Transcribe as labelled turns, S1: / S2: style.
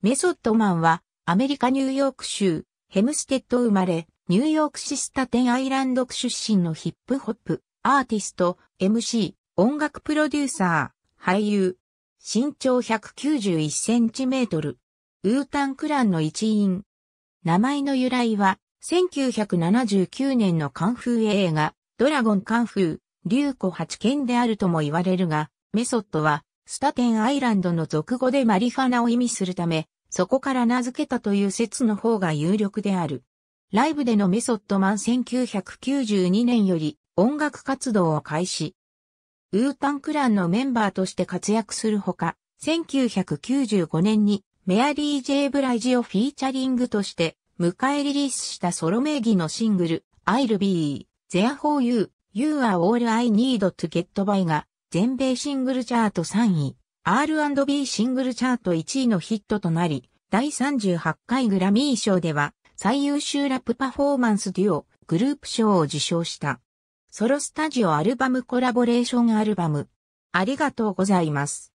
S1: メソッドマンは、アメリカ・ニューヨーク州、
S2: ヘムステッド生まれ、ニューヨークシスタテンアイランド区出身のヒップホップ、アーティスト、MC、音楽プロデューサー、俳優。身長191センチメートル。ウータンクランの一員。名前の由来は、1979年のカンフー映画、ドラゴンカンフー、竜子八剣であるとも言われるが、メソッドは、スタテンアイランドの俗語でマリファナを意味するため、そこから名付けたという説の方が有力である。ライブでのメソッドマン1992年より音楽活動を開始。ウータンクランのメンバーとして活躍するほか、1995年にメアリー・ジェイ・ブライジをフィーチャリングとして迎えリリースしたソロ名義のシングル I'll be, t h e r e f o r you, you are all I need to get by が全米シングルチャート3位、R&B シングルチャート1位のヒットとなり、第38回グラミー賞では、最優秀ラップパフォーマンスデュオ、グループ賞を受賞した。ソロスタジオ
S1: アルバムコラボレーションアルバム。ありがとうございます。